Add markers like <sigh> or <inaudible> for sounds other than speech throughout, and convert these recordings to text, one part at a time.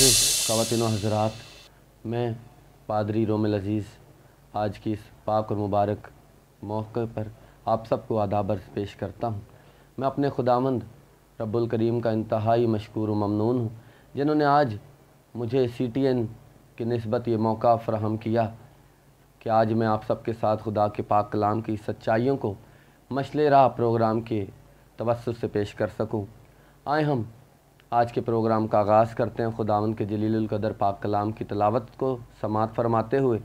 हाजिज खातिन हजरात मैं पादरी रोमिल अज़ीज़ आज की इस पाक और मुबारक मौके पर आप सबको आदाबर पेश करता हूँ मैं अपने खुदामंद रब्बुल करीम का इंतहाई मशहूर ममनून हूँ जिन्होंने आज मुझे सी टी एन की नस्बत ये मौका फ्राहम किया कि आज मैं आप सबके साथ खुदा के पाक कलाम की सच्चाइयों को मशले राह प्रोग्राम के तवसत से पेश कर सकूँ आए हम आज के प्रोग्राम का आगाज़ करते हैं खुदावंद के जलीलकदर पाक कलाम की तलावत को समात फरमाते हुए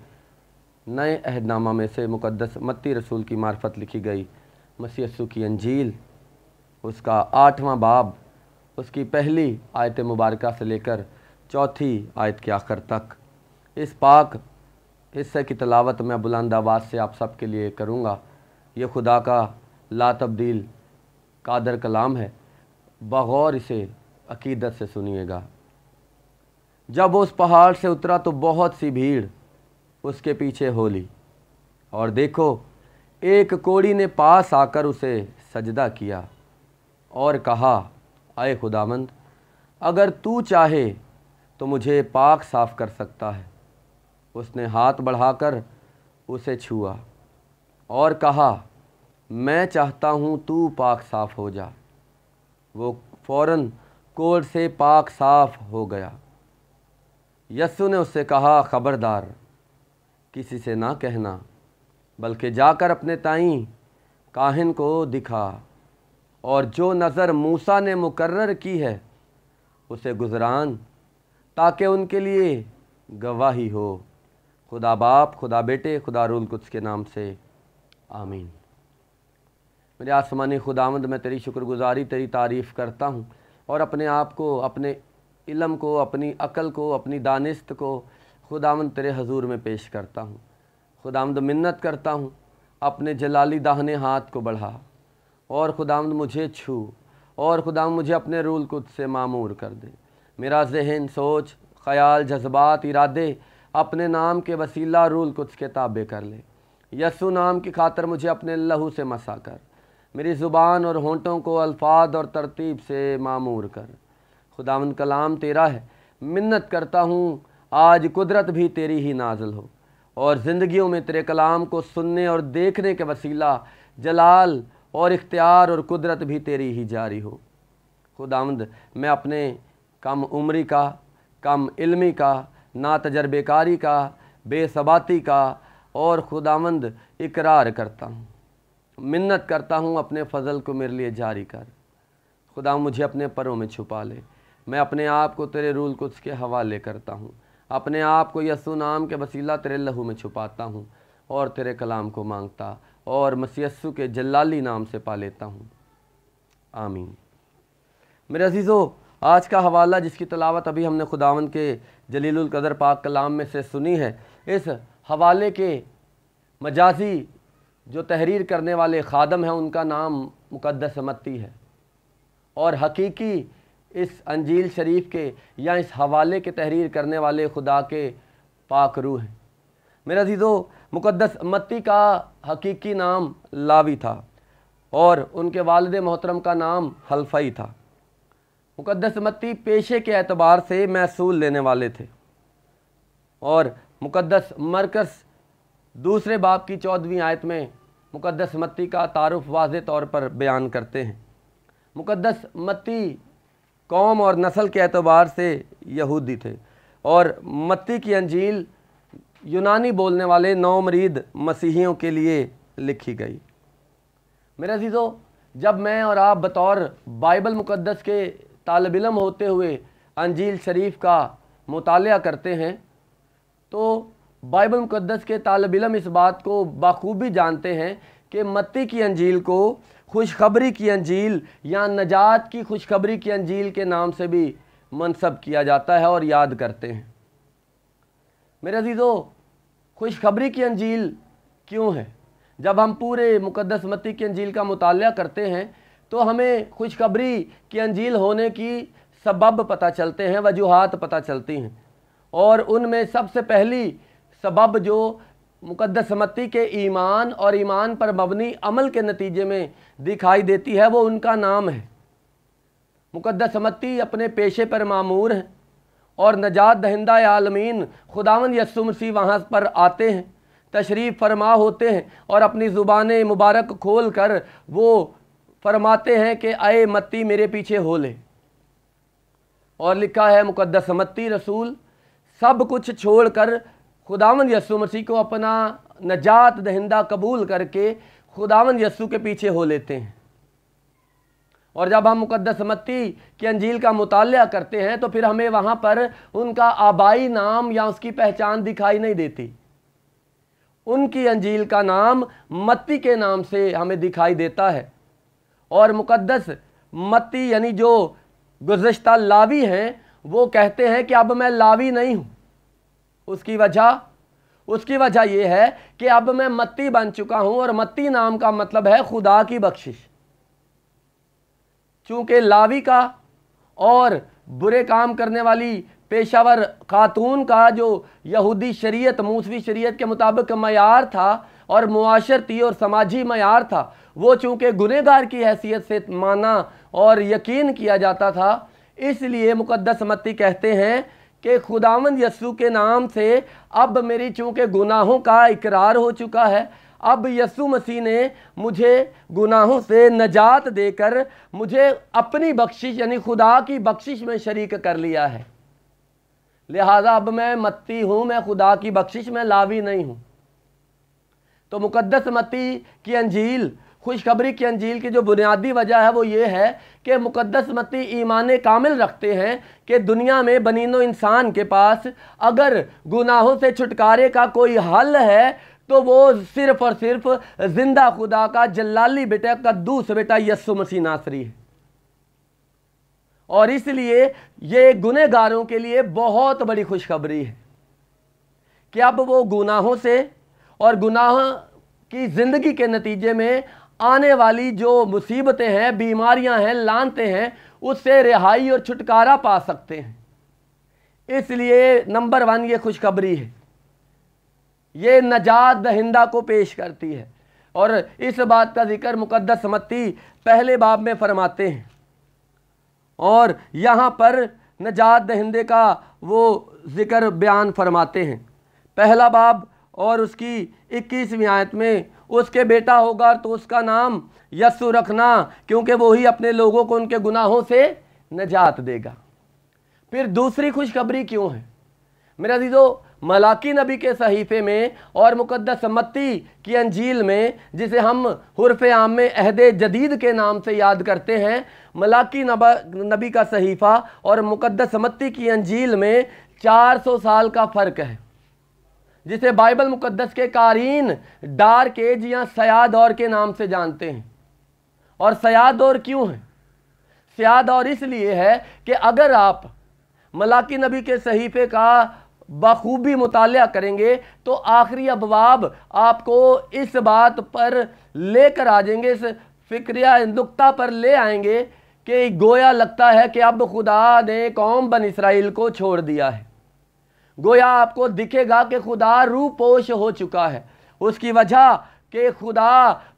नए अहदनामा में से मुकदस मत्ती रसूल की मार्फत लिखी गई मसीसु की अंजील उसका आठवां बाब उसकी पहली आयत मुबारक से लेकर चौथी आयत के आखिर तक इस पाक हिस्से की तलावत मैं बुलंद आवाज़ से आप सब के लिए करूँगा ये खुदा का ला तब्दील कादर कलाम है बगौर इसे अकीदत से सुनिएगा जब उस पहाड़ से उतरा तो बहुत सी भीड़ उसके पीछे हो ली और देखो एक कोड़ी ने पास आकर उसे सजदा किया और कहा आए खुदामंद अगर तू चाहे तो मुझे पाक साफ कर सकता है उसने हाथ बढ़ाकर उसे छुआ और कहा मैं चाहता हूँ तू पाक साफ हो जा वो फ़ौरन कोर से पाक साफ हो गया यस्सु ने उससे कहा ख़बरदार किसी से ना कहना बल्कि जाकर अपने ताई काहिन को दिखा और जो नज़र मूसा ने मुकर्र की है उसे गुजरान ताकि उनके लिए गवाही हो खुदा बाप खुदा बेटे खुदा रूल कुछ के नाम से आमीन मेरे आसमानी खुदामंद मैं तेरी शुक्रगुजारी तेरी तारीफ़ करता हूँ और अपने आप को अपने इलम को अपनी अकल को अपनी दानिस्त को खुदावंद तेरे हजूर में पेश करता हूँ खुदामद मिन्नत करता हूँ अपने जलाली दाहने हाथ को बढ़ा और खुदामद मुझे छू और खुदा मुझे अपने रूल कुद से मामूर कर दे मेरा जहन सोच ख्याल जज्बात इरादे अपने नाम के वसीला रूल कुछ के ताबे कर ले यसु नाम की खातर मुझे अपने लहू से मसा कर मेरी ज़ुबान और होंटों को अल्फाज और तरतीब से मामूर कर खुदावन कलाम तेरा है मिन्नत करता हूँ आज कुदरत भी तेरी ही नाजल हो और ज़िंदगियों में तेरे कलाम को सुनने और देखने के वसीला जलाल और इख्तियार और कुदरत भी तेरी ही जारी हो खुदावंद मैं अपने कम उम्री का कम इल्मी का ना तजर्बेकारी का बेसबाती का और खुदावंद इकरार करता हूँ मिन्नत करता हूँ अपने फ़जल को मेरे लिए जारी कर खुदा मुझे अपने परों में छुपा ले मैं अपने आप को तेरे रूल कुछ के हवाले करता हूँ अपने आप को यसु नाम के वसीला तेरे लहू में छुपाता हूँ और तेरे कलाम को मांगता और मसीसु के जल्लाली नाम से पा लेता हूँ आमीन मेरे अजीज़ों आज का हवाला जिसकी तलावत अभी हमने खुदावन के जलीलुल कदर पाक कलाम में से सुनी है इस हवाले के मजाजी जो तहरीर करने वाले खादम हैं उनका नाम मुक़दस मत्ती है और हकीकी इस अंजील शरीफ के या इस हवाले के तहरीर करने वाले खुदा के पाक रूह हैं मेरा जीजो मुक़दस मत्ती का हकीकी नाम लावी था और उनके वालद मोहतरम का नाम हल्फई था मुक़दस मत्ती पेशे के एतबार से महसूल लेने वाले थे और मुक़दस मरकज़ दूसरे बाप की चौदहवीं आयत में मुक़दस मत्ती का तारफ़ वाज तौर पर बयान करते हैं मुक़दस मत्ती कौम और नस्ल के एतबार से यहूदी थे और मत्ती की अंजील यूनानी बोलने वाले नौ मरीद मसीहियों के लिए लिखी गई मेरा अजीज़ो जब मैं और आप बतौर बाइबल मुक़दस के तालब इलम होते हुए अंजील शरीफ का मुताल करते हैं तो बाइबल मुकदस के तालब इलम इस बात को बखूबी जानते हैं कि मत्ती की अंजील को खुशखबरी की अंजील या नजात की खुशखबरी की अंजील के नाम से भी मनसब किया जाता है और याद करते हैं मेरे अजीज़ो खुशखबरी की अंजील क्यों है जब हम पूरे मुकदस मत्ती की अंजील का मुताल करते हैं तो हमें खुशखबरी की अंजील होने की सबब पता चलते हैं वजूहत पता चलती हैं और उनमें सबसे पहली सबब जो मुकदस मती के ईमान और ईमान पर मबनी अमल के नतीजे में दिखाई देती है वो उनका नाम है मुकदस मती अपने पेशे पर मामूर हैं और नजात दहिंदा आलमीन खुदावन यसु सी वहाँ पर आते हैं तशरीफ़ फरमा होते हैं और अपनी ज़ुबान मुबारक खोल कर वो फरमाते हैं कि आए मत्ती मेरे पीछे हो ले और लिखा है मुकदस मत्ती रसूल सब कुछ छोड़ कर खुदावंद यसु मसीह को अपना नजात दहिंदा कबूल करके खुदावंद यसु के पीछे हो लेते हैं और जब हम मुकदस मत्ती की अंजील का मुताल करते हैं तो फिर हमें वहाँ पर उनका आबाई नाम या उसकी पहचान दिखाई नहीं देती उनकी अंजील का नाम मत्ती के नाम से हमें दिखाई देता है और मुकदस मत्ती यानी जो गुज्त लावी हैं वो कहते हैं कि अब मैं लावी नहीं हूँ उसकी वजह उसकी वजह यह है कि अब मैं मत्ती बन चुका हूं और मत्ती नाम का मतलब है खुदा की बख्शिश चूंकि लावी का और बुरे काम करने वाली पेशावर खातून का जो यहूदी शरीयत मूसवी शरीयत के मुताबिक मैार था और मुआशरती और समाजी मैार था वो चूंकि गुनहगार की हैसियत से माना और यकीन किया जाता था इसलिए मुकदस मत्ती कहते हैं कि खुदावन यस्सु के नाम से अब मेरी चूँकि गुनाहों का इकरार हो चुका है अब यसु मसीह ने मुझे गुनाहों से नजात देकर मुझे अपनी बख्शिश यानी खुदा की बख्शिश में शरीक कर लिया है लिहाजा अब मैं मत्ती हूँ मैं खुदा की बख्शिश में लावी नहीं हूँ तो मुकद्दस मत्ती की अंजील खुशखबरी की अंजील की जो बुनियादी वजह है वो ये है कि मुकदस मती ईमान कामिल रखते हैं कि दुनिया में बनिनो इंसान के पास अगर गुनाहों से छुटकारे का कोई हल है तो वो सिर्फ़ और सिर्फ ज़िंदा खुदा का जल्लाली बेटा कद्दूस बेटा यस्सु मसीह नासरी है और इसलिए ये गुनहगारों के लिए बहुत बड़ी खुशखबरी है कि अब वो गुनाहों से और गुनाह की ज़िंदगी के नतीजे में आने वाली जो मुसीबतें हैं बीमारियां हैं लानते हैं उससे रिहाई और छुटकारा पा सकते हैं इसलिए नंबर वन ये खुशखबरी है ये नजात दहिंदा को पेश करती है और इस बात का जिक्र मुकद्दस मत्ती पहले बाब में फरमाते हैं और यहाँ पर नजात दहिंदे का वो जिक्र बयान फरमाते हैं पहला बाब और उसकी इक्कीसवीं आयत में उसके बेटा होगा तो उसका नाम यस्सु रखना क्योंकि वही अपने लोगों को उनके गुनाहों से नजात देगा फिर दूसरी खुशखबरी क्यों है मेरा दीदो मलाकी नबी के सहीफ़े में और मुकद्दस मत्ती की अंजील में जिसे हम हरफ आम में अहद जदीद के नाम से याद करते हैं मलाकी नबा नबी का सहीफ़ा और मुकद्दस मत्ती की अंजील में 400 साल का फ़र्क है जिसे बाइबल मुकद्दस के कारीन डार्क एज या सयाद और के नाम से जानते हैं और सयाद और क्यों है सयाद और इसलिए है कि अगर आप मलाकी नबी के सहीफे का बखूबी मुताल करेंगे तो आखिरी अबवाब आपको इस बात पर लेकर आ जाएंगे इस फिक्रिया नुकता पर ले आएंगे कि गोया लगता है कि अब खुदा ने कौम बन इसराइल को छोड़ दिया है गोया आपको दिखेगा कि खुदा रूपोश हो चुका है उसकी वजह के खुदा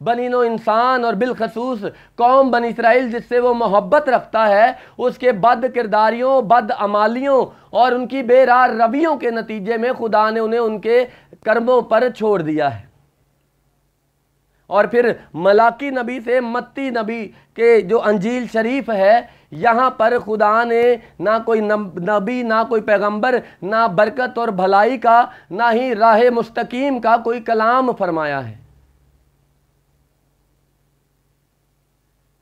बनी नो इंसान और बिलखसूस कौम बन इसराइल जिससे वो मोहब्बत रखता है उसके बद किरदारियों बद अमालियों और उनकी बेरार रवियों के नतीजे में खुदा ने उन्हें उनके कर्मों पर छोड़ दिया है और फिर मलाकी नबी से मत्ती नबी के जो अंजील शरीफ है यहाँ पर खुदा ने ना कोई नबी ना कोई पैगंबर ना बरकत और भलाई का ना ही राह मुस्तकीम का कोई कलाम फरमाया है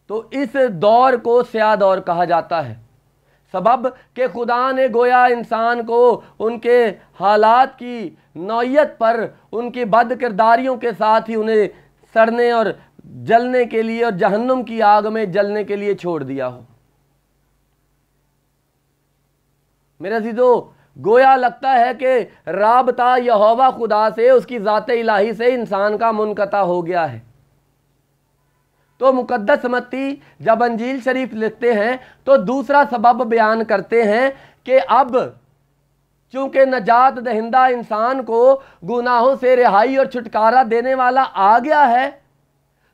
तो इस दौर को स्या दौर कहा जाता है सबब के खुदा ने गोया इंसान को उनके हालात की नौयत पर उनकी बद किरदारियों के साथ ही उन्हें सड़ने और जलने के लिए और जहन्नुम की आग में जलने के लिए छोड़ दिया हो मेरे जीजो गोया लगता है कि राबता यहोवा खुदा से उसकी ज़ात इलाही से इंसान का मुनकता हो गया है तो मुकद्दस मत्ती जब अंजील शरीफ लिखते हैं तो दूसरा सबब बयान करते हैं कि अब चूंकि नजात दहिंदा इंसान को गुनाहों से रिहाई और छुटकारा देने वाला आ गया है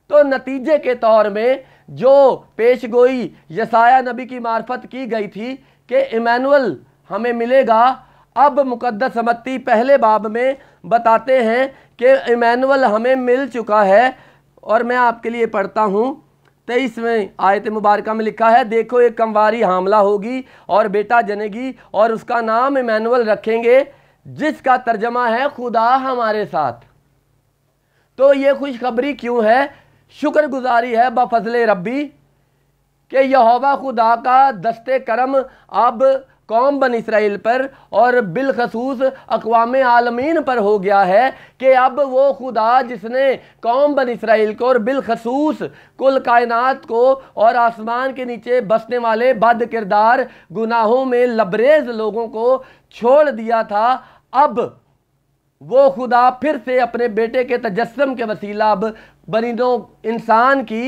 तो नतीजे के तौर में जो पेश गोई यसाया नबी की मार्फत की गई थी कि इमैनुअल हमें मिलेगा अब मुकद्दस मत्ती पहले बाब में बताते हैं कि इमैनुअल हमें मिल चुका है और मैं आपके लिए पढ़ता हूँ तेईसवें आयत मुबारक में लिखा है देखो एक कमवारी हमला होगी और बेटा जनेगी और उसका नाम इमैनुअल रखेंगे जिसका तर्जमा है खुदा हमारे साथ तो ये खुशखबरी क्यों है शुक्रगुजारी है बफजल रबी के यहोवा खुदा का दस्ते करम अब कौम बन इसराइल पर और बिलखसूस अकवाम आलमीन पर हो गया है कि अब वो खुदा जिसने कौम बन इसराइल को और बिलखसूस कुल कायनात को और आसमान के नीचे बसने वाले बद किरदार गुनाहों में लबरेज लोगों को छोड़ दिया था अब वो खुदा फिर से अपने बेटे के तजस्म के वसीला अब बनिदों इंसान की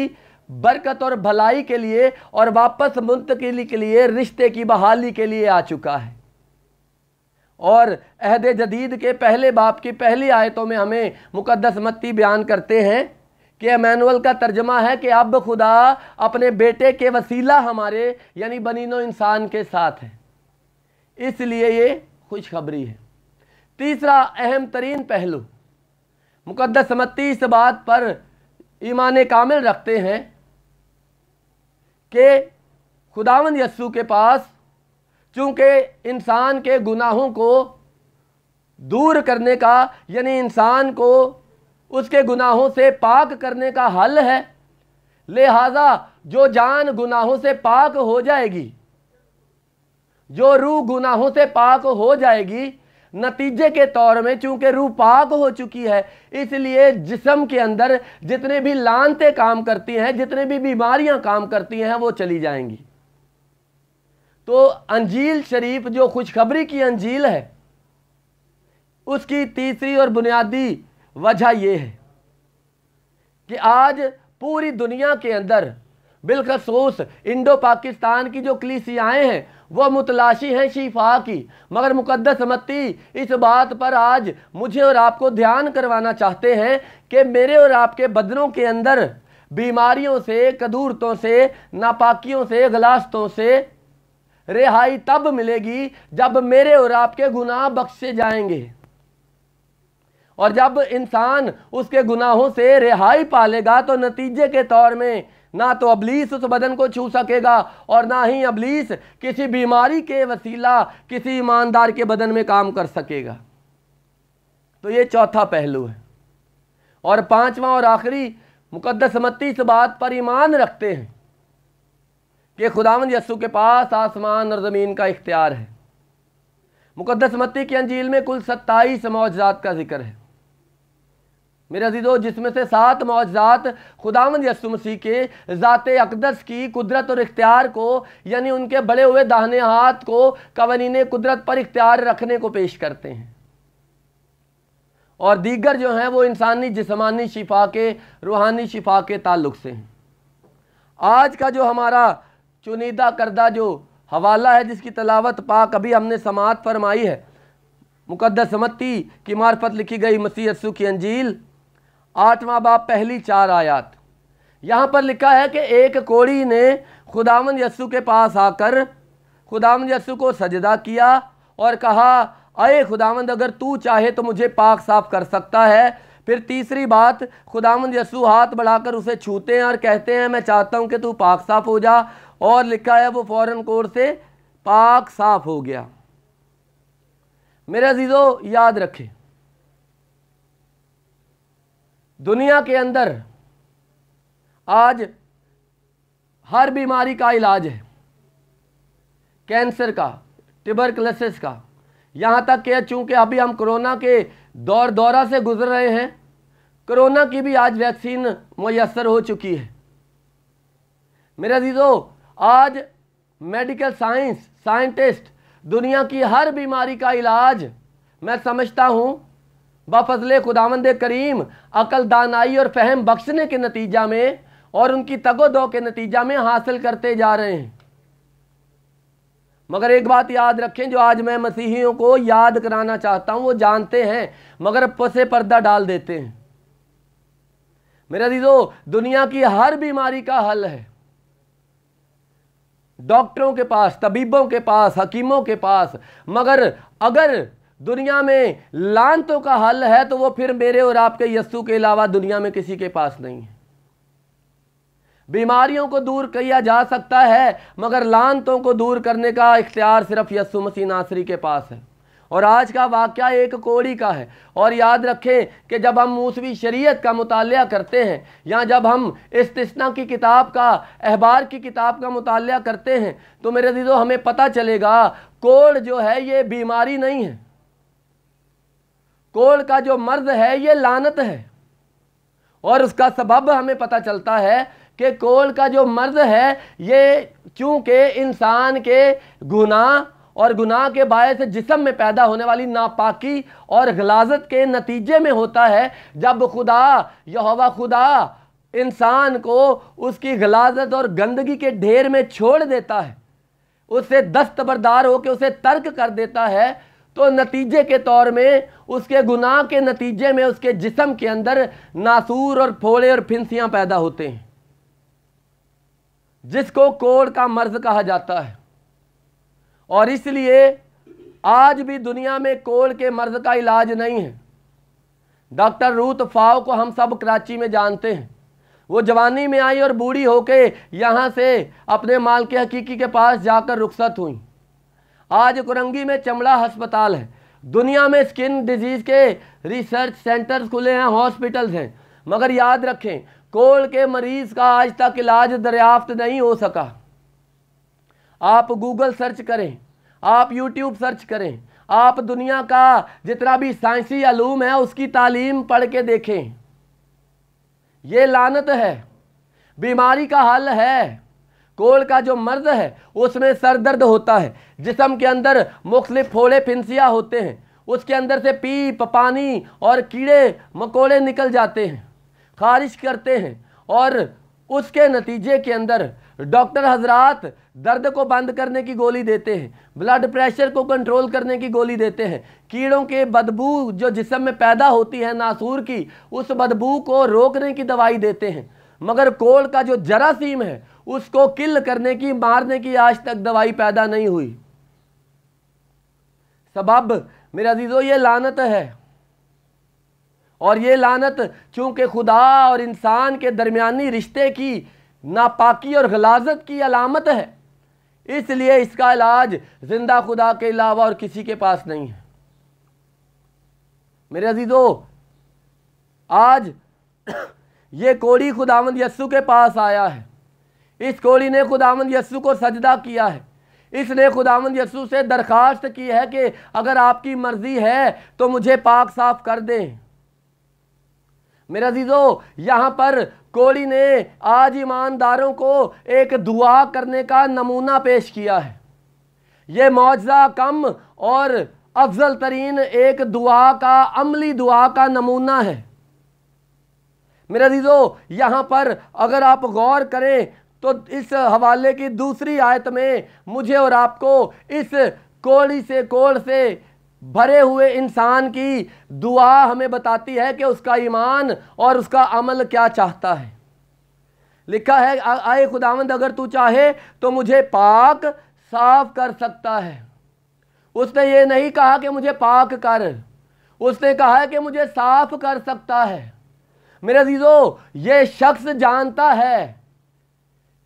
बरकत और भलाई के लिए और वापस मुंतकली के लिए रिश्ते की बहाली के लिए आ चुका है और अहद जदीद के पहले बाप की पहली आयतों में हमें मुकदस मत्ती बयान करते हैं कि मैनुअल का तर्जमा है कि अब खुदा अपने बेटे के वसीला हमारे यानी बनीनो इंसान के साथ है इसलिए ये खुशखबरी है तीसरा अहम तरीन पहलू मुकदस मत्ती इस बात पर ईमान कामिल रखते हैं कि खुदावन यस्सु के पास चूँकि इंसान के गुनाहों को दूर करने का यानी इंसान को उसके गुनाहों से पाक करने का हल है लिहाजा जो जान गुनाहों से पाक हो जाएगी जो रूह गुनाहों से पाक हो जाएगी नतीजे के तौर में चूंकि रूह पाक हो चुकी है इसलिए जिसम के अंदर जितने भी लानते काम करती हैं जितने भी बीमारियां काम करती हैं वो चली जाएंगी तो अंजील शरीफ जो खुशखबरी की अंजील है उसकी तीसरी और बुनियादी वजह यह है कि आज पूरी दुनिया के अंदर बिलखसूस इंडो पाकिस्तान की जो क्लीसियाएँ हैं वह मुतलाशी हैं शिफा की मगर मुकद्दस मती इस बात पर आज मुझे और आपको ध्यान करवाना चाहते हैं कि मेरे और आपके बदनों के अंदर बीमारियों से कदूरतों से नापाकियों से गलास्तों से रिहाई तब मिलेगी जब मेरे और आपके गुनाह बख्शे जाएंगे और जब इंसान उसके गुनाहों से रिहाई पालेगा तो नतीजे के तौर में ना तो अबलीस उस बदन को छू सकेगा और ना ही अबलीस किसी बीमारी के वसीला किसी ईमानदार के बदन में काम कर सकेगा तो ये चौथा पहलू है और पांचवा और आखिरी मुकदस मत्ती इस बात पर ईमान रखते हैं कि खुदावंद यस्सु के पास आसमान और ज़मीन का इख्तियार है मुकदस मत्ती की अंजील में कुल सत्ताईस मौजात का जिक्र है मेरे अजीज़ों जिसमें से सात मुआजात खुदावन यसु मसीह के ज़ात अकदस की कुदरत और इख्तियार को यानी उनके बड़े हुए दाहने हाथ को कवानीन कुदरत पर इख्तियार रखने को पेश करते हैं और दीगर जो हैं वो इंसानी जिसमानी शिफा के रूहानी शिफा के ताल्लुक से हैं आज का जो हमारा चुनिंदा करदा जो हवाला है जिसकी तलावत पाक अभी हमने समात फरमाई है मुकदसमती मत्ती की मार्फत लिखी गई मसीह की अंजील आठवां बाप पहली चार आयात यहाँ पर लिखा है कि एक कोड़ी ने खुदावन यस्सु के पास आकर खुदावन यस्सु को सजदा किया और कहा अरे खुदावंद अगर तू चाहे तो मुझे पाक साफ कर सकता है फिर तीसरी बात खुदावंद यसु हाथ बढ़ाकर उसे छूते हैं और कहते हैं मैं चाहता हूँ कि तू पाक साफ हो जा और लिखा है वो फ़ौरन कोर से पाक साफ हो गया मेरा जीजो याद रखें दुनिया के अंदर आज हर बीमारी का इलाज है कैंसर का क्लसिस का यहाँ तक कि चूँकि अभी हम कोरोना के दौर दौरा से गुजर रहे हैं कोरोना की भी आज वैक्सीन मैसर हो चुकी है मेरे दीदो आज मेडिकल साइंस साइंटिस्ट दुनिया की हर बीमारी का इलाज मैं समझता हूँ बफजल खुदावंद करीम अकल दानाई और फहम बख्शने के नतीजा में और उनकी तगोदो के नतीजा में हासिल करते जा रहे हैं मगर एक बात याद रखें जो आज मैं मसीहियों को याद कराना चाहता हूं वो जानते हैं मगर पसे पर्दा डाल देते हैं मेरा दीदो दुनिया की हर बीमारी का हल है डॉक्टरों के पास तबीबों के पास हकीमों के पास मगर अगर दुनिया में लानतों का हल है तो वो फिर मेरे और आपके यस्सु के अलावा दुनिया में किसी के पास नहीं है बीमारियों को दूर किया जा सकता है मगर लानतों को दूर करने का इख्तियार सिर्फ यस्सु मसीह नासरी के पास है और आज का वाक्य एक कोड़ी का है और याद रखें कि जब हम मूसवी शरीयत का मताल करते हैं या जब हम इस्तना की किताब का अहबार की किताब का मुताल करते हैं तो मेरे दीदों हमें पता चलेगा कोड़ जो है ये बीमारी नहीं है कोल का जो मर्ज है ये लानत है और उसका सबब हमें पता चलता है कि कोल का जो मर्ज है ये चूँकि इंसान के गुनाह और गुनाह के बायस जिसम में पैदा होने वाली नापाकी और गलाजत के नतीजे में होता है जब खुदा यहोवा खुदा इंसान को उसकी गलाजत और गंदगी के ढेर में छोड़ देता है उससे दस्तबरदार होकर उसे तर्क कर देता है तो नतीजे के तौर में उसके गुनाह के नतीजे में उसके जिसम के अंदर नासूर और फोड़े और फिंसियाँ पैदा होते हैं जिसको कोड़ का मर्ज कहा जाता है और इसलिए आज भी दुनिया में कोड़ के मर्ज का इलाज नहीं है डॉक्टर रूत फाव को हम सब कराची में जानते हैं वो जवानी में आई और बूढ़ी होके यहाँ से अपने माल के हकीकी के पास जाकर रुखसत हुई आज कुरंगी में चमड़ा अस्पताल है दुनिया में स्किन डिजीज़ के रिसर्च सेंटर्स खुले हैं हॉस्पिटल्स हैं मगर याद रखें कोल्ड के मरीज़ का आज तक इलाज दरियाफ्त नहीं हो सका आप गूगल सर्च करें आप यूट्यूब सर्च करें आप दुनिया का जितना भी साइंसी आलूम है उसकी तालीम पढ़ के देखें ये लानत है बीमारी का हल है कोल का जो मर्द है उसमें सर दर्द होता है जिसम के अंदर मुख्तलिफ फोड़े फिंसियाँ होते हैं उसके अंदर से पीप पानी और कीड़े मकोड़े निकल जाते हैं खारिश करते हैं और उसके नतीजे के अंदर डॉक्टर हजरात दर्द को बंद करने की गोली देते हैं ब्लड प्रेशर को कंट्रोल करने की गोली देते हैं कीड़ों के बदबू जो जिसम में पैदा होती है नासूर की उस बदबू को रोकने की दवाई देते हैं मगर कोल का जो जरासीम है उसको किल करने की मारने की आज तक दवाई पैदा नहीं हुई सबब मेरे अजीज़ो ये लानत है और ये लानत चूंकि खुदा और इंसान के दरमियानी रिश्ते की नापाकी और गलाजत की अलामत है इसलिए इसका इलाज ज़िंदा खुदा के अलावा और किसी के पास नहीं है मेरे अजीज़ो आज <coughs> ये कोड़ी खुदावंद यस्सु के पास आया है इस कोड़ी ने खुदावंद यस्सु को सजदा किया है इसने खुदावंद यस्सु से दरख्वास्त की है कि अगर आपकी मर्ज़ी है तो मुझे पाक साफ कर दें मेरा जीजो यहाँ पर कोड़ी ने आज ईमानदारों को एक दुआ करने का नमूना पेश किया है ये मुआवजा कम और अफजल तरीन एक दुआ का अमली दुआ का नमूना है मेरा जीजो यहाँ पर अगर आप गौर करें तो इस हवाले की दूसरी आयत में मुझे और आपको इस कोड़ी से कोड़ से भरे हुए इंसान की दुआ हमें बताती है कि उसका ईमान और उसका अमल क्या चाहता है लिखा है आए खुदावंद अगर तू चाहे तो मुझे पाक साफ कर सकता है उसने ये नहीं कहा कि मुझे पाक कर उसने कहा है कि मुझे साफ कर सकता है मेरे जीजो ये शख्स जानता है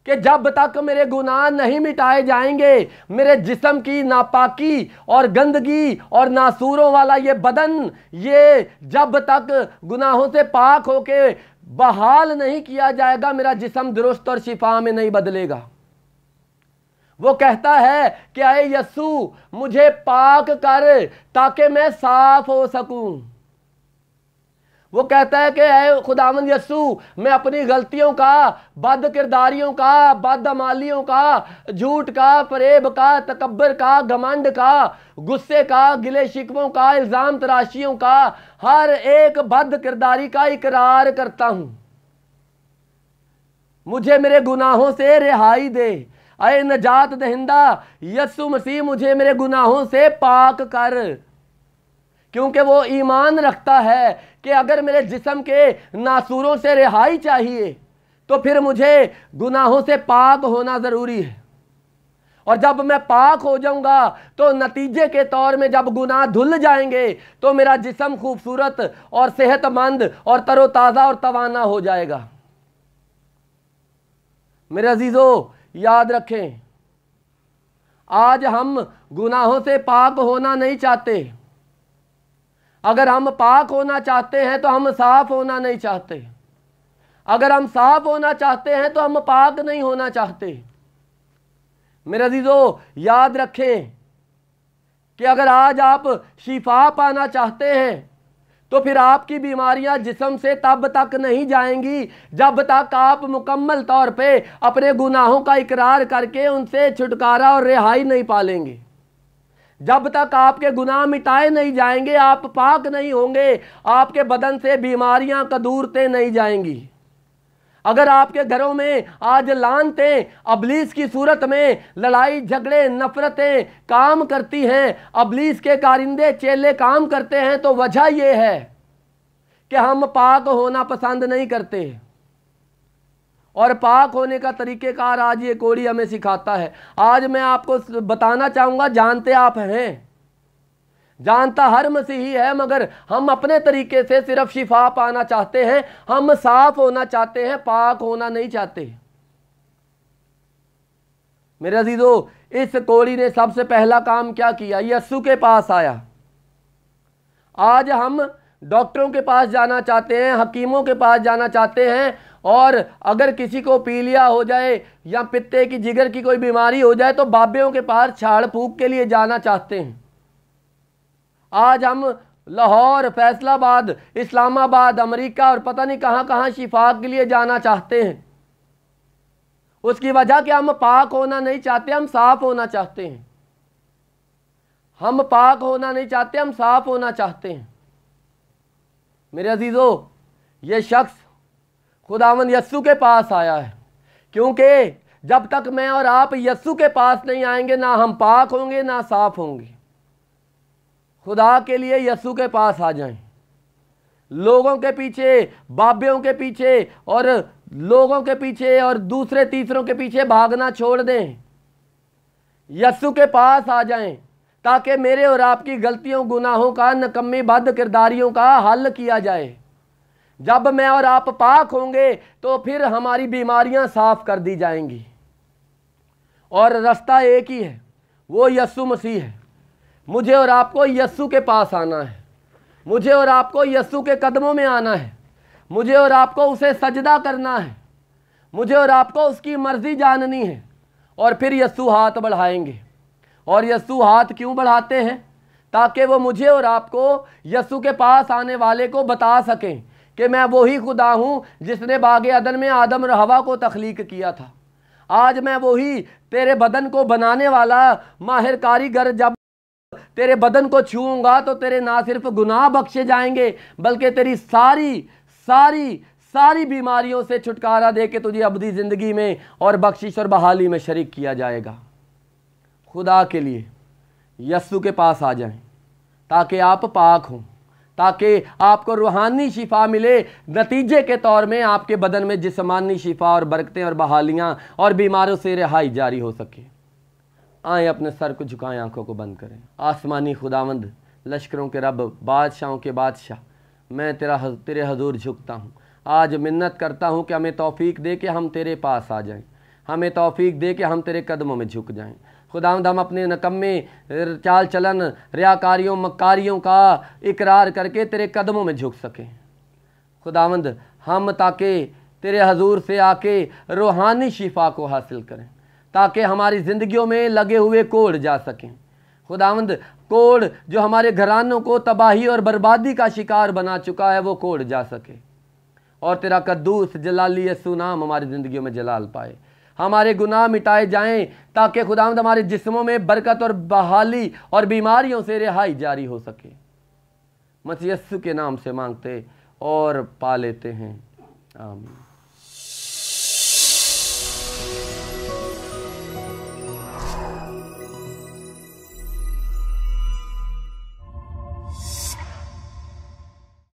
कि जब तक मेरे गुनाह नहीं मिटाए जाएंगे मेरे जिस्म की नापाकी और गंदगी और नासूरों वाला ये बदन ये जब तक गुनाहों से पाक होके बहाल नहीं किया जाएगा मेरा जिसम दुरुस्त और शिफा में नहीं बदलेगा वो कहता है कि आए यस्सु मुझे पाक कर ताकि मैं साफ हो सकूं वो कहता है कि अय खुदावन यस्सु मैं अपनी गलतियों का बद किरदारियों का बद अमालियों का झूठ का फरेब का तकबर का घमंड का गुस्से का गिले शिकवों का इल्ज़ाम तराशियों का हर एक बद किरदारी का इकरार करता हूँ मुझे मेरे गुनाहों से रिहाई दे अय नजात दहिंदा यस्सु मसीह मुझे मेरे गुनाहों से पाक कर क्योंकि वो ईमान रखता है कि अगर मेरे जिसम के नासूरों से रिहाई चाहिए तो फिर मुझे गुनाहों से पाक होना ज़रूरी है और जब मैं पाक हो जाऊंगा तो नतीजे के तौर में जब गुनाह धुल जाएंगे तो मेरा जिसम खूबसूरत और सेहतमंद और तरोताज़ा और तवाना हो जाएगा मेरे अजीज़ो याद रखें आज हम गुनाहों से पाक होना नहीं चाहते अगर हम पाक होना चाहते हैं तो हम साफ होना नहीं चाहते अगर हम साफ होना चाहते हैं तो हम पाक नहीं होना चाहते मेरा जीजो याद रखें कि अगर आज आप शिफा पाना चाहते हैं तो फिर आपकी बीमारियां जिसम से तब तक नहीं जाएंगी जब तक आप मुकम्मल तौर पे अपने गुनाहों का इकरार करके उनसे छुटकारा और रिहाई नहीं पालेंगे जब तक आपके गुनाह मिटाए नहीं जाएंगे आप पाक नहीं होंगे आपके बदन से बीमारियां कदूरते नहीं जाएंगी अगर आपके घरों में आज लानतें अबलीस की सूरत में लड़ाई झगड़े नफरतें काम करती हैं अबलीस के कारिंदे चेले काम करते हैं तो वजह यह है कि हम पाक होना पसंद नहीं करते और पाक होने का तरीक़ेकार आज ये कोड़ी हमें सिखाता है आज मैं आपको बताना चाहूँगा जानते आप हैं जानता हर मसीही है मगर हम अपने तरीके से सिर्फ शिफा पाना चाहते हैं हम साफ होना चाहते हैं पाक होना नहीं चाहते मेरे अजीजो इस कोड़ी ने सबसे पहला काम क्या किया यस्सु के पास आया आज हम डॉक्टरों के पास जाना चाहते हैं हकीमों के पास जाना चाहते हैं और अगर किसी को पीलिया हो जाए या पित्ते की जिगर की कोई बीमारी हो जाए तो बाबेों के पास छाड़ फूक के लिए जाना चाहते हैं आज हम लाहौर फैसलाबाद इस्लामाबाद अमेरिका और पता नहीं कहां कहां शिफा के लिए जाना चाहते हैं उसकी वजह कि हम पाक होना नहीं चाहते हम साफ होना चाहते हैं हम पाक होना नहीं चाहते हम साफ होना चाहते हैं मेरे अजीज़ो ये शख्स खुदावन यस्सु के पास आया है क्योंकि जब तक मैं और आप यस्सु के पास नहीं आएंगे ना हम पाक होंगे ना साफ होंगे खुदा के लिए यस्सु के पास आ जाएं लोगों के पीछे बाबियों के पीछे और लोगों के पीछे और दूसरे तीसरों के पीछे भागना छोड़ दें यस्सु के पास आ जाएं ताकि मेरे और आपकी गलतियों गुनाहों का नकम्मी बद किरदारियों का हल किया जाए जब मैं और आप पाक होंगे तो फिर हमारी बीमारियां साफ कर दी जाएंगी और रास्ता एक ही है वो यस्सु मसीह है मुझे और आपको यस्सु के पास आना है मुझे और आपको यस्सु के कदमों में आना है मुझे और आपको उसे सजदा करना है मुझे और आपको उसकी मर्ज़ी जाननी है और फिर यस्सु हाथ बढ़ाएंगे और यस्सु हाथ क्यों बढ़ाते हैं ताकि वो मुझे और आपको यस्सु के पास आने वाले को बता सकें कि मैं वही खुदा हूँ जिसने बाग अदन में आदम और हवा को तख्लीक किया था आज मैं वही तेरे बदन को बनाने वाला माहिर कारीगर जब तेरे बदन को छूऊंगा तो तेरे ना सिर्फ गुनाह बख्शे जाएंगे बल्कि तेरी सारी सारी सारी बीमारियों से छुटकारा दे के तुझे अबदी ज़िंदगी में और बख्शिश और बहाली में शरीक किया जाएगा खुदा के लिए यस्सु के पास आ जाएं ताकि आप पाक हों ताकि आपको रूहानी शिफा मिले नतीजे के तौर में आपके बदन में जिसमानी शिफा और बरकतें और बहालियाँ और बीमारों से रिहाई जारी हो सके आए अपने सर को झुकाएं आंखों को बंद करें आसमानी खुदावंद लश्करों के रब बादशाहों के बादशाह मैं तेरा तेरे हजूर झुकता हूँ आज मिन्नत करता हूँ कि हमें तोफ़ी दे के हम तेरे पास आ जाएँ हमें तोफ़ी दे के हम तेरे कदमों में झुक जाएँ खुदा दम अपने नकम्मे चाल चलन रियाकारियों मकारियों का इकरार करके तेरे कदमों में झुक सकें खुदावंद हम ताकि तेरे हजूर से आके रूहानी शिफा को हासिल करें ताकि हमारी ज़िंदगियों में लगे हुए कोड़ जा सकें खुदावंद कोड़ जो हमारे घरानों को तबाही और बर्बादी का शिकार बना चुका है वो कोड़ जा सके और तेरा कद्दूस जलाली यसू नाम हमारी ज़िंदगियों में जलाल पाए हमारे गुनाह मिटाए जाएं ताकि खुदामद हमारे जिस्मों में बरकत और बहाली और बीमारियों से रिहाई जारी हो सके मसीयस्सु के नाम से मांगते और पा लेते हैं आमीन